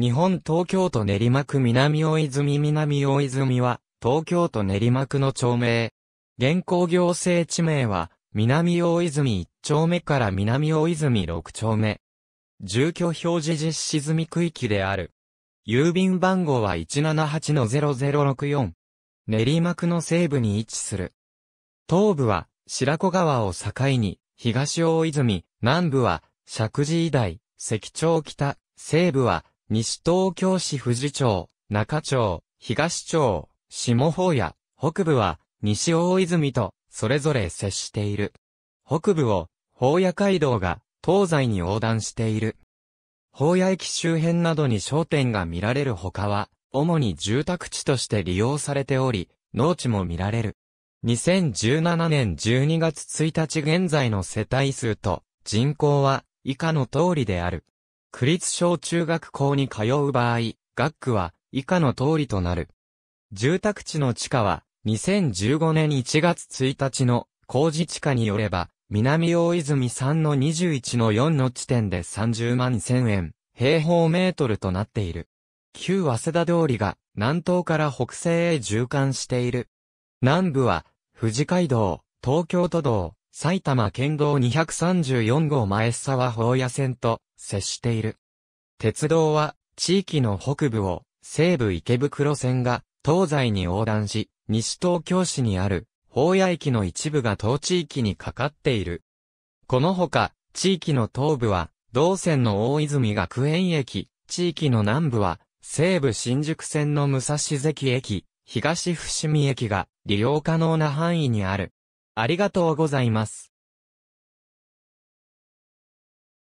日本東京都練馬区南大泉南大泉は、東京都練馬区の町名。現行行政地名は、南大泉1丁目から南大泉6丁目。住居表示実施済み区域である。郵便番号は178-0064。練馬区の西部に位置する。東部は白子川を境に、東大泉、南部は石神井台、石町北、西部は西東京市富士町、中町、東町、下方屋、北部は、西大泉と、それぞれ接している。北部を、方屋街道が、東西に横断している。方屋駅周辺などに商店が見られる他は、主に住宅地として利用されており、農地も見られる。2017年12月1日現在の世帯数と人口は以下の通りである。区立小中学校に通う場合、学区は以下の通りとなる。住宅地の地価は2015年1月1日の工事地価によれば、南大泉3の21の4の地点で30万1000円、平方メートルとなっている。旧早稲田通りが南東から北西へ縦貫している。南部は富士街道、東京都道、埼玉県道234号前沢法屋線と接している。鉄道は地域の北部を西武池袋線が東西に横断し、西東京市にある法屋駅の一部が当地域にかかっている。このほか、地域の東部は同線の大泉学園駅、地域の南部は西武新宿線の武蔵関駅、東伏見駅が利用可能な範囲にある。ありがとうございます。